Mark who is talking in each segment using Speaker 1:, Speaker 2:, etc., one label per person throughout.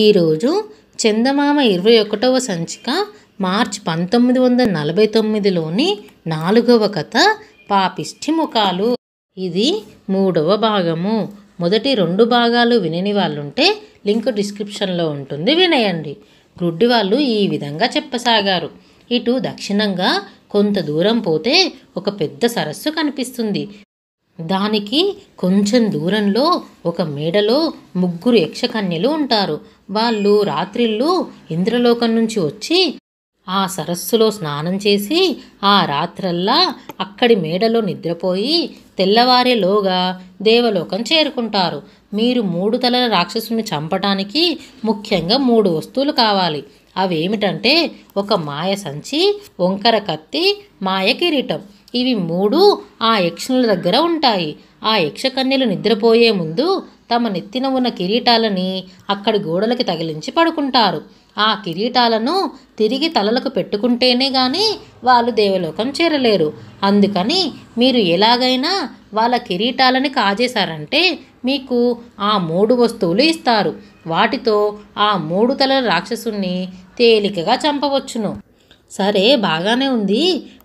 Speaker 1: ఈరోజు చందమామ ఇరవై ఒకటవ సంచిక మార్చ్ పంతొమ్మిది వందల నలభై తొమ్మిదిలోని నాలుగవ కథ పాపిష్టి ముఖాలు ఇది మూడవ భాగము మొదటి రెండు భాగాలు వినని వాళ్ళుంటే లింక్ డిస్క్రిప్షన్లో ఉంటుంది వినయండి గ్రుడ్డి వాళ్ళు ఈ విధంగా చెప్పసాగారు ఇటు దక్షిణంగా కొంత దూరం పోతే ఒక పెద్ద సరస్సు కనిపిస్తుంది దానికి కొంచెం దూరంలో ఒక మేడలో ముగ్గురు యక్షకన్యలు ఉంటారు వాళ్ళు రాత్రిళ్ళు ఇంద్రలోకం నుంచి వచ్చి ఆ సరస్సులో స్నానం చేసి ఆ రాత్రల్లా అక్కడి మేడలో నిద్రపోయి తెల్లవారేలోగా దేవలోకం చేరుకుంటారు మీరు మూడు తలల రాక్షసుని చంపటానికి ముఖ్యంగా మూడు వస్తువులు కావాలి అవేమిటంటే ఒక మాయ సంచి వంకర కత్తి మాయ కిరీటం ఇవి మూడు ఆ యక్షనుల దగ్గర ఉంటాయి ఆ యక్షకన్యలు నిద్రపోయే ముందు తమ నెత్తిన ఉన్న కిరీటాలని అక్కడి గోడలకి తగిలించి పడుకుంటారు ఆ కిరీటాలను తిరిగి తలలకు పెట్టుకుంటేనే కానీ వాళ్ళు దేవలోకం చేరలేరు అందుకని మీరు ఎలాగైనా వాళ్ళ కిరీటాలని కాజేశారంటే మీకు ఆ మూడు వస్తువులు ఇస్తారు వాటితో ఆ మూడు తలల రాక్షసుని తేలికగా చంపవచ్చును సరే బాగానే ఉంది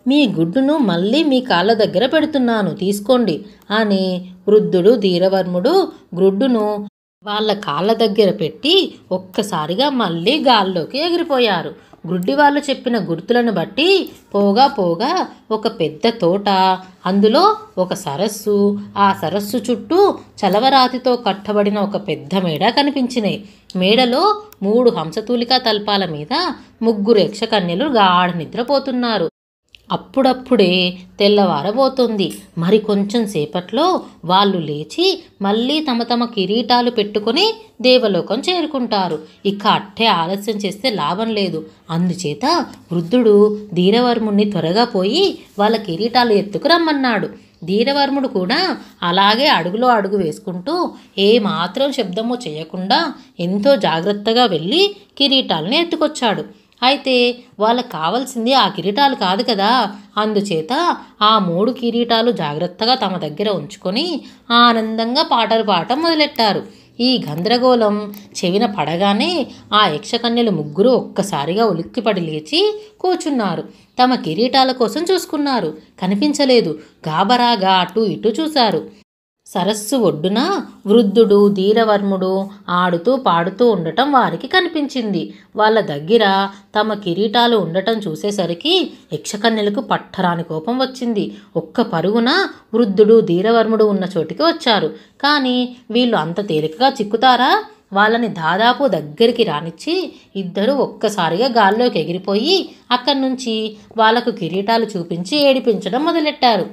Speaker 1: మీ గుడ్డును మళ్ళీ మీ కాళ్ళ దగ్గర పెడుతున్నాను తీసుకోండి అని వృద్ధుడు ధీరవర్ముడు గుడ్డును వాళ్ళ కాళ్ళ దగ్గర పెట్టి ఒక్కసారిగా మళ్ళీ గాల్లోకి ఎగిరిపోయారు గుడ్డివాళ్ళు చెప్పిన గుర్తులను బట్టి పోగా పోగా ఒక పెద్ద తోట అందులో ఒక సరస్సు ఆ సరస్సు చుట్టూ చలవరాతితో కట్టబడిన ఒక పెద్ద మేడ కనిపించినాయి మేడలో మూడు హంసతూలికా తల్పాల మీద ముగ్గురు యక్షకన్యలు గాఢ నిద్రపోతున్నారు అప్పుడప్పుడే తెల్లవారబోతుంది మరి కొంచెం సేపట్లో వాళ్ళు లేచి మళ్ళీ తమ తమ కిరీటాలు పెట్టుకొని దేవలోకం చేరుకుంటారు ఇక అట్టే ఆలస్యం చేస్తే లాభం లేదు అందుచేత వృద్ధుడు ధీరవర్ముణ్ణి త్వరగా పోయి వాళ్ళ కిరీటాలు ఎత్తుకురమ్మన్నాడు ధీరవర్ముడు కూడా అలాగే అడుగులో అడుగు వేసుకుంటూ ఏమాత్రం శబ్దమో చేయకుండా ఎంతో జాగ్రత్తగా వెళ్ళి కిరీటాలను ఎత్తుకొచ్చాడు అయితే వాళ్ళకి కావాల్సింది ఆ కిరీటాలు కాదు కదా అందుచేత ఆ మూడు కిరీటాలు జాగ్రత్తగా తమ దగ్గర ఉంచుకొని ఆనందంగా పాటలు పాడటం మొదలెట్టారు ఈ గందరగోళం చెవిన పడగానే ఆ యక్షకన్యలు ముగ్గురు ఒక్కసారిగా ఉలిక్కిపడి లేచి కూర్చున్నారు తమ కిరీటాల కోసం చూసుకున్నారు కనిపించలేదు గాబరాగా అటు ఇటు చూశారు సరస్సు ఒడ్డున వృద్ధుడు ధీరవర్ముడు ఆడుతూ పాడుతూ ఉండటం వారికి కనిపించింది వాళ్ళ దగ్గర తమ కిరీటాలు ఉండటం చూసేసరికి యక్షకన్యలకు పట్టరాని కోపం వచ్చింది ఒక్క పరుగున వృద్ధుడు ధీరవర్ముడు ఉన్న చోటికి వచ్చారు కానీ వీళ్ళు అంత తేలికగా చిక్కుతారా వాళ్ళని దాదాపు దగ్గరికి రానిచ్చి ఇద్దరు ఒక్కసారిగా గాల్లోకి ఎగిరిపోయి అక్కడి నుంచి వాళ్లకు కిరీటాలు చూపించి ఏడిపించడం మొదలెట్టారు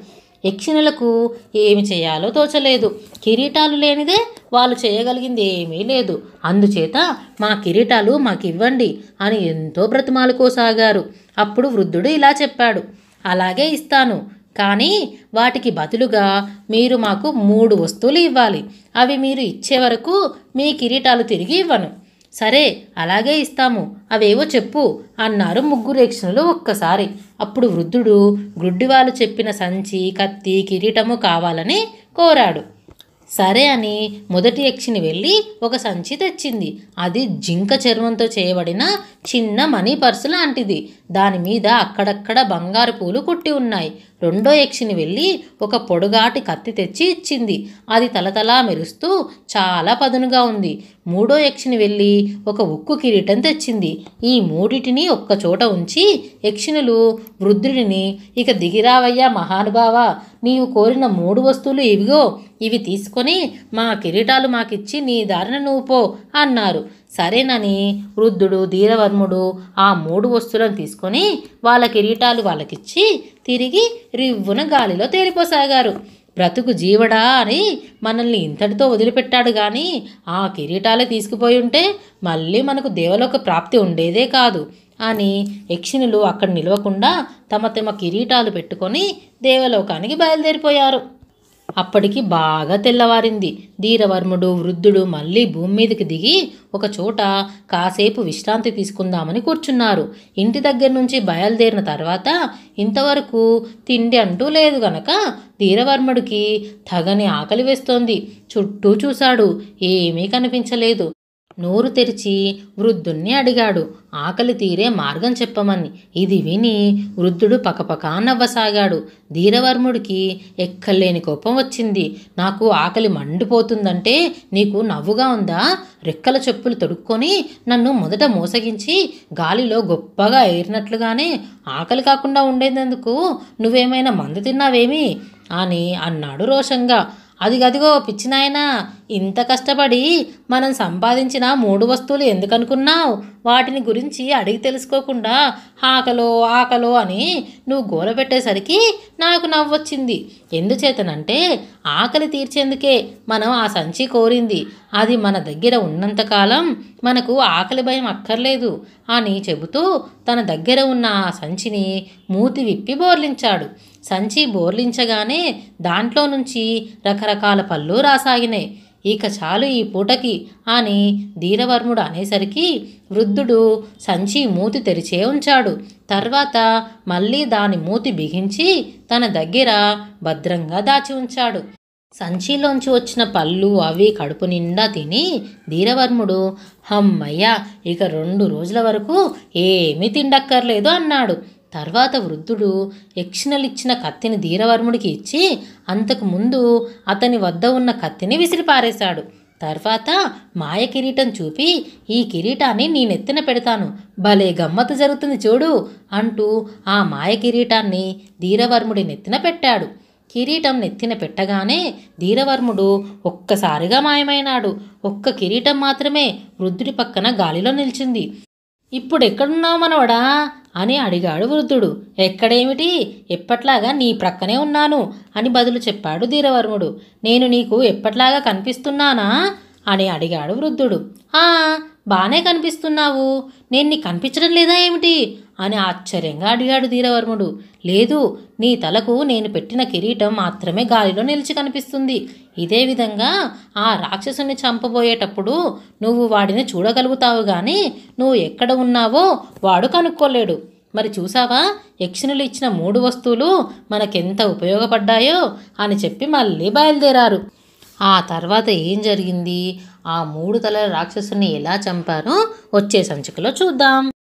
Speaker 1: యక్షిణులకు ఏమి చేయాలో తోచలేదు కిరీటాలు లేనిదే వాళ్ళు చేయగలిగింది ఏమీ లేదు అందుచేత మా కిరీటాలు మాకివ్వండి అని ఎంతో బ్రతిమాలుకోసాగారు అప్పుడు వృద్ధుడు ఇలా చెప్పాడు అలాగే ఇస్తాను కానీ వాటికి బదులుగా మీరు మాకు మూడు వస్తువులు ఇవ్వాలి అవి మీరు ఇచ్చే వరకు మీ కిరీటాలు తిరిగి ఇవ్వను సరే అలాగే ఇస్తాము అవేవో చెప్పు అన్నారు ముగ్గురేక్షణులు ఒక్కసారి అప్పుడు వృద్ధుడు గుడ్డివాలు చెప్పిన సంచి కత్తి కిరీటము కావాలని కోరాడు సరే అని మొదటి యక్షిని వెళ్ళి ఒక సంచి తెచ్చింది అది జింక చర్మంతో చేయబడిన చిన్న మనీ పర్సు లాంటిది దాని మీద అక్కడక్కడ బంగారు పూలు కుట్టి ఉన్నాయి రెండో యక్షిని వెళ్ళి ఒక పొడుగాటి కత్తి తెచ్చి ఇచ్చింది అది తలతలా మెరుస్తూ చాలా పదునుగా ఉంది మూడో యక్షిని వెళ్ళి ఒక ఉక్కు కిరీటం తెచ్చింది ఈ మూడిటిని ఒక్కచోట ఉంచి యక్షినులు వృద్ధుడిని ఇక దిగిరావయ్యా మహానుభావ నీవు కోరిన మూడు వస్తువులు ఇవిగో ఇవి తీసుకొని మా కిరీటాలు మాకిచ్చి నీ దారిన నువ్వు పో అన్నారు సరేనని వృద్ధుడు ధీరవర్ముడు ఆ మూడు వస్తువులను తీసుకొని వాళ్ళ కిరీటాలు వాళ్ళకిచ్చి తిరిగి రివ్వున గాలిలో తేలిపోసాగారు బ్రతుకు జీవడా అని మనల్ని ఇంతటితో వదిలిపెట్టాడు కానీ ఆ కిరీటాలే తీసుకుపోయి ఉంటే మళ్ళీ మనకు దేవలోక ప్రాప్తి ఉండేదే కాదు అని యక్షిణులు అక్కడ నిలవకుండా తమ తమ కిరీటాలు పెట్టుకొని దేవలోకానికి బయలుదేరిపోయారు అప్పటికి బాగా తెల్లవారింది ధీరవర్ముడు వృద్ధుడు మళ్ళీ భూమి మీదకి దిగి ఒక చోట కాసేపు విశ్రాంతి తీసుకుందామని కూర్చున్నారు ఇంటి దగ్గర నుంచి బయలుదేరిన తర్వాత ఇంతవరకు తిండి అంటూ లేదు గనక ధీరవర్ముడికి తగని ఆకలి వేస్తోంది చుట్టూ చూశాడు ఏమీ కనిపించలేదు నోరు తెరిచి వృద్ధుణ్ణి అడిగాడు ఆకలి తీరే మార్గం చెప్పమని ఇది విని వృద్ధుడు పకపకా నవ్వసాగాడు ధీరవర్ముడికి ఎక్కలేని కోపం వచ్చింది నాకు ఆకలి మండిపోతుందంటే నీకు నవ్వుగా ఉందా రెక్కల చెప్పులు తొడుక్కొని నన్ను మొదట మోసగించి గాలిలో గొప్పగా ఏరినట్లుగానే ఆకలి కాకుండా ఉండేందుకు నువ్వేమైనా మందు తిన్నావేమి అని అన్నాడు రోషంగా అదిగదిగో పిచ్చినాయన ఇంత కష్టపడి మనం సంపాదించిన మూడు వస్తువులు ఎందుకనుకున్నావు వాటిని గురించి అడిగి తెలుసుకోకుండా ఆకలో ఆకలో అని నువ్వు గోల పెట్టేసరికి నాకు నవ్వొచ్చింది ఎందుచేతనంటే ఆకలి తీర్చేందుకే మనం ఆ సంచి కోరింది అది మన దగ్గర ఉన్నంతకాలం మనకు ఆకలి భయం అక్కర్లేదు అని చెబుతూ తన దగ్గర ఉన్న ఆ సంచిని మూతి విప్పి బోర్లించాడు సంచి బోర్లించగానే దాంట్లో నుంచి రకరకాల పళ్ళు రాసాగినాయి ఇక చాలు ఈ పూటకి అని ధీరవర్ముడు అనేసరికి వృద్ధుడు సంచి మూతి తెరిచే ఉంచాడు తర్వాత మళ్ళీ దాని మూతి బిగించి తన దగ్గర భద్రంగా దాచి ఉంచాడు సంచిలోంచి వచ్చిన పళ్ళు అవి కడుపు నిండా తిని ధీరవర్ముడు హమ్మయ్య ఇక రెండు రోజుల వరకు ఏమీ తిండక్కర్లేదు అన్నాడు తర్వాత వృద్ధుడు యక్షిణలిచ్చిన కత్తిని ధీరవర్ముడికి ఇచ్చి అంతకు ముందు అతని వద్ద ఉన్న కత్తిని విసిరిపారేశాడు తర్వాత మాయ కిరీటం చూపి ఈ కిరీటాన్ని నీ నెత్తిన పెడతాను భలే గమ్మత్తు జరుగుతుంది చూడు అంటూ ఆ మాయ కిరీటాన్ని ధీరవర్ముడి నెత్తిన పెట్టాడు కిరీటం నెత్తిన పెట్టగానే ధీరవర్ముడు ఒక్కసారిగా మాయమైనాడు ఒక్క కిరీటం మాత్రమే వృద్ధుడి పక్కన గాలిలో నిలిచింది ఇప్పుడు ఎక్కడున్నావు మనవడా అని అడిగాడు వృద్ధుడు ఎక్కడేమిటి ఎప్పట్లాగా నీ ప్రక్కనే ఉన్నాను అని బదులు చెప్పాడు ధీరవర్ముడు నేను నీకు ఎప్పట్లాగా కనిపిస్తున్నానా అని అడిగాడు వృద్ధుడు బాగానే కనిపిస్తున్నావు నేను నీకు కనిపించడం లేదా ఏమిటి అని ఆశ్చర్యంగా అడిగాడు ధీరవర్ముడు లేదు నీ తలకు నేను పెట్టిన కిరీటం మాత్రమే గాలిలో నిలిచి కనిపిస్తుంది ఇదే విధంగా ఆ రాక్షసుని చంపబోయేటప్పుడు నువ్వు వాడిని చూడగలుగుతావు కానీ నువ్వు ఎక్కడ ఉన్నావో వాడు కనుక్కోలేడు మరి చూసావా యక్షిణులు ఇచ్చిన మూడు వస్తువులు మనకెంత ఉపయోగపడ్డాయో అని చెప్పి మళ్ళీ బయలుదేరారు ఆ తర్వాత ఏం జరిగింది ఆ మూడు తల రాక్షసుని ఎలా చంపారో వచ్చే సంచికలో చూద్దాం